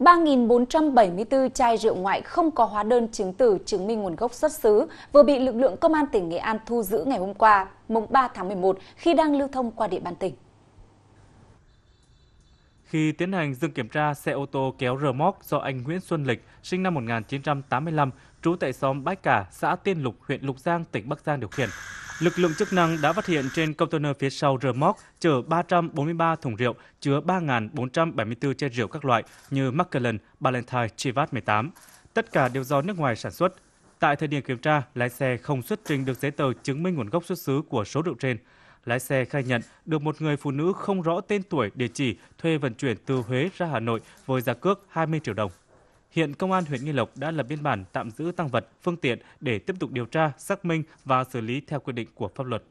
3.474 chai rượu ngoại không có hóa đơn chứng từ chứng minh nguồn gốc xuất xứ vừa bị lực lượng công an tỉnh Nghệ An thu giữ ngày hôm qua, mùng 3 tháng 11 khi đang lưu thông qua địa bàn tỉnh. Khi tiến hành dừng kiểm tra, xe ô tô kéo rơ móc do anh Nguyễn Xuân Lịch, sinh năm 1985, trú tại xóm Bách Cả, xã Tiên Lục, huyện Lục Giang, tỉnh Bắc Giang điều khiển, Lực lượng chức năng đã phát hiện trên container phía sau rơ móc chở 343 thùng rượu chứa 3.474 chai rượu các loại như Macallan, Ballantine, Chivat 18. Tất cả đều do nước ngoài sản xuất. Tại thời điểm kiểm tra, lái xe không xuất trình được giấy tờ chứng minh nguồn gốc xuất xứ của số rượu trên. Lái xe khai nhận được một người phụ nữ không rõ tên tuổi địa chỉ thuê vận chuyển từ Huế ra Hà Nội với giá cước 20 triệu đồng. Hiện công an huyện Nghi Lộc đã lập biên bản tạm giữ tăng vật, phương tiện để tiếp tục điều tra, xác minh và xử lý theo quy định của pháp luật.